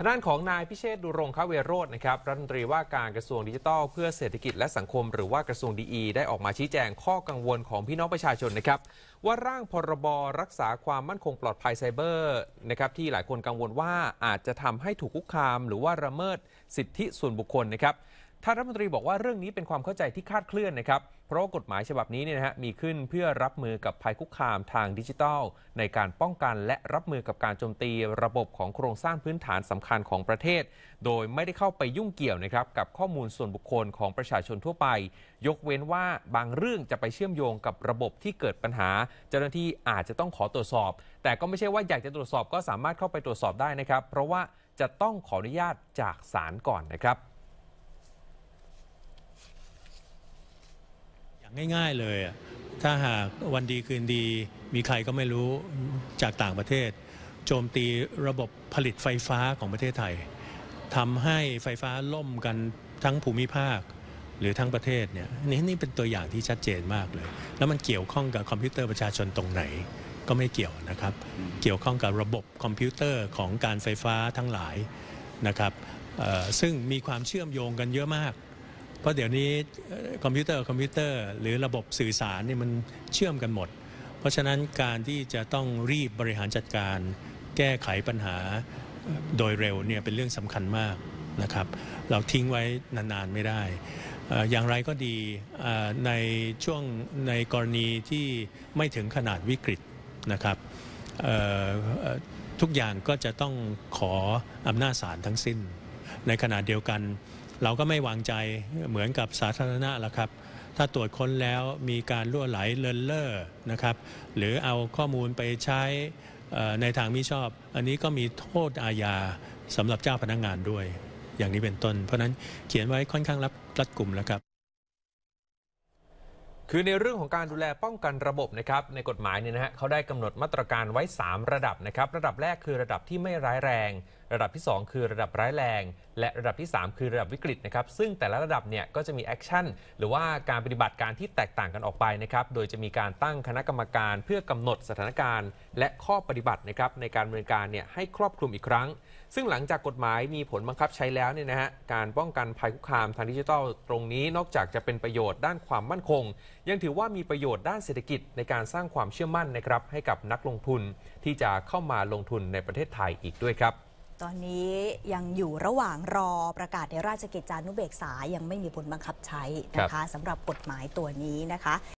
ทางด้านของนาย พิเชษดุรงคเวโรจน์นะครับ รัฐมนตรีว่าการกระทรวงดิจิทัลเพื่อเศรษฐกิจและสังคม หรือว่ากระทรวงดีได้ออกมาชี้แจงข้อกังวลของพี่น้องประชาชนนะครับ ว่าร่างพรบรักษาความมั่นคงปลอดภัยไซเบอร์นะครับที่หลายคนกังวลว่าอาจจะทำให้ถูกคุกคามหรือว่าระเมิดสิทธิส่วนบุคคลนะครับท่านรัฐมนตรีบอกว่าเรื่องนี้เป็นความเข้าใจที่คาดเคลื่อนนะครับ เพราะกฎหมายฉบับนี้เนี่ยนะฮะมีขึ้นเพื่อรับมือกับภัยคุกคามทางดิจิทัล ในการป้องกันและรับมือกับการโจมตีระบบของโครงสร้างพื้นฐานสำคัญของประเทศ โดยไม่ได้เข้าไปยุ่งเกี่ยวนะครับ กับข้อมูลส่วนบุคคลของประชาชนทั่วไป ยกเว้นว่าบางเรื่องจะไปเชื่อมโยงกับระบบที่เกิดปัญหา เจ้าหน้าที่อาจจะต้องขอตรวจสอบ แต่ก็ไม่ใช่ว่าอยากจะตรวจสอบก็สามารถเข้าไปตรวจสอบได้นะครับ เพราะว่าจะต้องขออนุญาตจากศาลก่อนนะครับง่ายๆเลยถ้าหากวันดีคืนดี มีใครก็ไม่รู้จากต่างประเทศ โจมตีระบบผลิตไฟฟ้าของประเทศไทยทำให้ไฟฟ้าล่มกันทั้งภูมิภาคหรือทั้งประเทศ เนี่ยนี่นี่เป็นตัวอย่างที่ชัดเจนมากเลยแล้วมันเกี่ยวข้องกับคอมพิวเตอร์ประชาชนตรงไหนก็ไม่เกี่ยวนะครับเกี่ยวข้องกับระบบคอมพิวเตอร์ของการไฟฟ้าทั้งหลายนะครับซึ่งมีความเชื่อมโยงกันเยอะมากเพราะเดี๋ยวนี้คอมพิวเตอร์คอมพิวเตอร์ หรือระบบสื่อสารนี่มันเชื่อมกันหมด เพราะฉะนั้นการที่จะต้องรีบบริหารจัดการ แก้ไขปัญหาโดยเร็วเนี่ยเป็นเรื่องสำคัญมากนะครับเราทิ้งไว้นานๆไม่ได้ อย่างไรก็ดีในช่วงในกรณีที่ไม่ถึงขนาดวิกฤตนะครับทุกอย่างก็จะต้องขออำนาจศาลทั้งสิ้น ในขณะเดียวกันเราก็ไม่วางใจเหมือนกับสาธารณะละครับถ้าตรวจค้นแล้วมีการล่วไหลเลินเล่อนะครับ หรือเอาข้อมูลไปใช้ในทางมิชอบ อันนี้ก็มีโทษอาญาสำหรับเจ้าพนักงงานด้วย อย่างนี้เป็นต้น เพราะนั้นเขียนไว้ค่อนข้างรับรัดกลุ่มแล้วครับ คือในเรื่องของการดูแลป้องกันระบบ นะครับ ในกฎหมายเนี่ยนะฮะเขาได้กำหนดมาตรการไว้ 3 ระดับนะครับ ระดับแรกคือระดับที่ไม่ร้ายแรงระดับที่ 2 คือระดับร้ายแรง และระดับที่ 3 คือระดับวิกฤตนะครับ ซึ่งแต่ละระดับเนี่ยก็จะมีแอคชั่นหรือว่าการปฏิบัติการที่แตกต่างกันออกไปนะครับโดยจะมีการตั้งคณะกรรมการ เพื่อกำหนดสถานการณ์ และข้อปฏิบัตินะครับในการดำเนินการเนี่ยให้ครอบคลุมอีกครั้ง ซึ่งหลังจากกฎหมายมีผลบังคับใช้แล้วเนี่ยนะฮะการป้องกันภัยคุกคามทางดิจิทัลตรงนี้นอกจากจะเป็นประโยชน์ด้านความมั่นคง ยังถือว่ามีประโยชน์ด้านเศรษฐกิจในการสร้างความเชื่อมั่นนะครับให้กับนักลงทุนที่จะเข้ามาลงทุนในประเทศไทยอีกด้วยครับตอนนี้ยังอยู่ระหว่างรอประกาศในราชกิจจานุเบกษายังไม่มีผลบังคับใช้นะคะสำหรับกฎหมายตัวนี้นะคะ